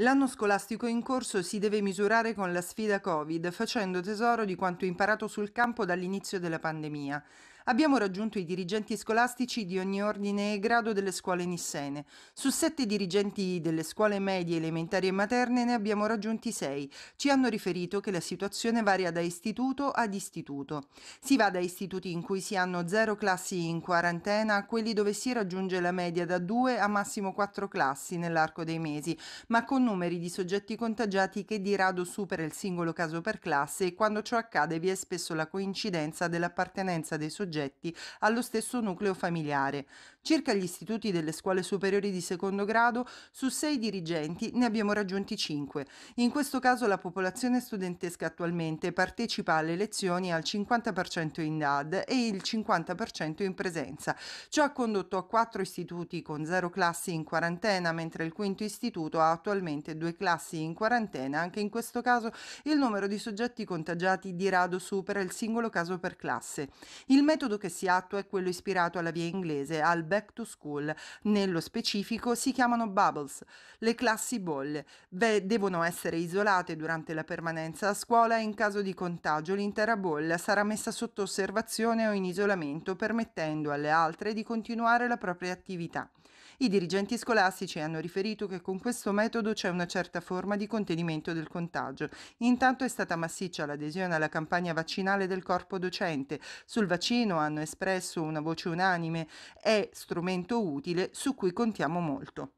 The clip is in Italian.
L'anno scolastico in corso si deve misurare con la sfida Covid, facendo tesoro di quanto imparato sul campo dall'inizio della pandemia abbiamo raggiunto i dirigenti scolastici di ogni ordine e grado delle scuole nissene. Su sette dirigenti delle scuole medie, elementari e materne ne abbiamo raggiunti sei. Ci hanno riferito che la situazione varia da istituto ad istituto. Si va da istituti in cui si hanno zero classi in quarantena a quelli dove si raggiunge la media da due a massimo quattro classi nell'arco dei mesi, ma con numeri di soggetti contagiati che di rado supera il singolo caso per classe e quando ciò accade vi è spesso la coincidenza dell'appartenenza dei soggetti soggetti allo stesso nucleo familiare. Circa gli istituti delle scuole superiori di secondo grado, su sei dirigenti ne abbiamo raggiunti cinque. In questo caso la popolazione studentesca attualmente partecipa alle lezioni al 50% in DAD e il 50% in presenza. Ciò ha condotto a quattro istituti con zero classi in quarantena, mentre il quinto istituto ha attualmente due classi in quarantena. Anche in questo caso il numero di soggetti contagiati di rado supera il singolo caso per classe. Il metodo metodo che si attua è quello ispirato alla via inglese, al back to school. Nello specifico si chiamano bubbles, le classi bolle. Beh, devono essere isolate durante la permanenza a scuola e in caso di contagio l'intera bolla sarà messa sotto osservazione o in isolamento permettendo alle altre di continuare la propria attività. I dirigenti scolastici hanno riferito che con questo metodo c'è una certa forma di contenimento del contagio. Intanto è stata massiccia l'adesione alla campagna vaccinale del corpo docente. Sul vaccino hanno espresso una voce unanime è strumento utile su cui contiamo molto.